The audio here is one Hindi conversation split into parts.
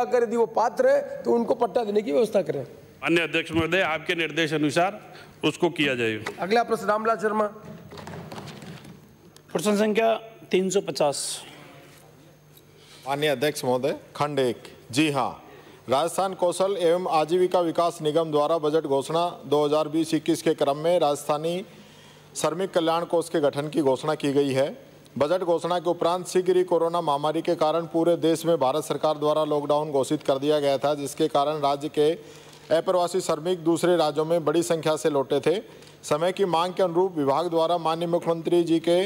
अगर यदि वो पात्र है तो उनको पट्टा देने की व्यवस्था करें अन्य अध्यक्ष महोदय आपके निर्देश अनुसार उसको किया जाए अगला प्रश्न रामलाल शर्मा प्रश्न संख्या 350 माननीय अध्यक्ष महोदय खंड एक जी हाँ राजस्थान कौशल एवं आजीविका विकास निगम द्वारा बजट घोषणा 2020-21 के क्रम में राजस्थानी श्रमिक कल्याण कोष के गठन की घोषणा की गई है बजट घोषणा के उपरांत शीघ्र ही कोरोना महामारी के कारण पूरे देश में भारत सरकार द्वारा लॉकडाउन घोषित कर दिया गया था जिसके कारण राज्य के अप्रवासी श्रमिक दूसरे राज्यों में बड़ी संख्या से लौटे थे समय की मांग के अनुरूप विभाग द्वारा माननीय मुख्यमंत्री जी के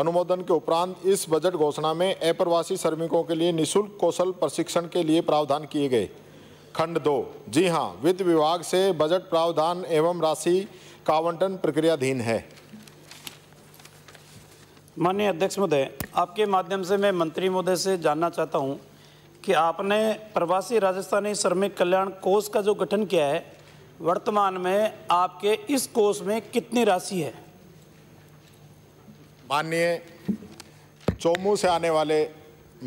अनुमोदन के उपरांत इस बजट घोषणा में अप्रवासी श्रमिकों के लिए निःशुल्क कौशल प्रशिक्षण के लिए प्रावधान किए गए खंड दो जी हाँ वित्त विभाग से बजट प्रावधान एवं राशि का आवंटन प्रक्रियाधीन है माननीय अध्यक्ष महोदय आपके माध्यम से मैं मंत्री महोदय से जानना चाहता हूँ कि आपने प्रवासी राजस्थानी श्रमिक कल्याण कोष का जो गठन किया है वर्तमान में आपके इस कोष में कितनी राशि है माननीय चोमू से आने वाले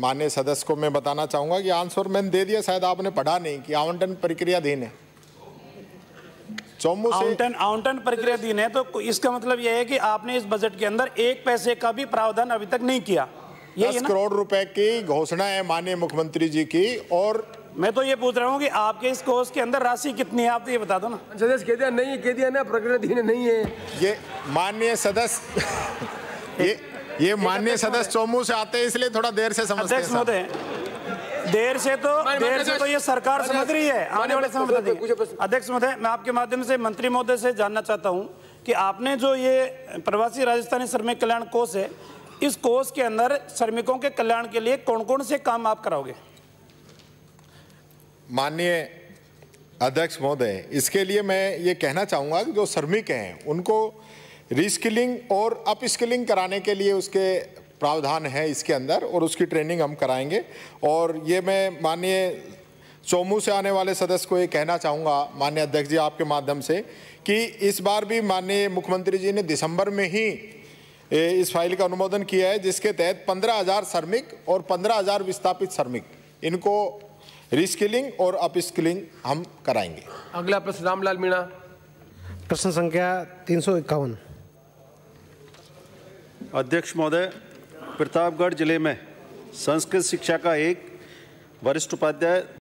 माननीय सदस्य को मैं बताना चाहूँगा कि आंसर मैंने दे दिया शायद आपने पढ़ा नहीं कि आवंटन प्रक्रियाधीन है आउंटन प्रक्रिया दिन है तो इसका मतलब यह है कि आपने इस बजट के अंदर एक पैसे का भी प्रावधान अभी तक नहीं किया दस करोड़ रुपए की घोषणा है माननीय मुख्यमंत्री जी की और मैं तो ये पूछ रहा हूँ कि आपके इस कोर्स के अंदर राशि कितनी है आप तो ये बता दो ना सदस्य कह दिया नहीं कह दिया ना प्रक्रिया नहीं है ये माननीय सदस्य ये ये माननीय सदस्य चौमू से आते हैं इसलिए थोड़ा देर से समझते हैं देर से तो देर से तो ये सरकार समझ रही है आने वाले समय बता अध्यक्ष महोदय मैं आपके माध्यम से मंत्री महोदय से जानना चाहता हूँ कि आपने जो ये प्रवासी राजस्थानी श्रमिक कल्याण कोष है इस कोष के अंदर श्रमिकों के कल्याण के लिए कौन कौन से काम आप कराओगे माननीय अध्यक्ष महोदय इसके लिए मैं ये कहना चाहूँगा कि जो श्रमिक हैं उनको रिस्किलिंग और अपस्किलिंग कराने के लिए उसके प्रावधान है इसके अंदर और उसकी ट्रेनिंग हम कराएंगे और ये मैं माननीय चोमू से आने वाले सदस्य को ये कहना चाहूँगा माननीय अध्यक्ष जी आपके माध्यम से कि इस बार भी माननीय मुख्यमंत्री जी ने दिसंबर में ही इस फाइल का अनुमोदन किया है जिसके तहत पंद्रह हज़ार श्रमिक और पंद्रह हज़ार विस्थापित श्रमिक इनको रिस्किलिंग और अपस्किलिंग हम कराएंगे अगला प्रश्न रामलाल मीणा प्रश्न संख्या तीन सौ इक्यावन अध्यक्ष महोदय प्रतापगढ़ जिले में संस्कृत शिक्षा का एक वरिष्ठ उपाध्याय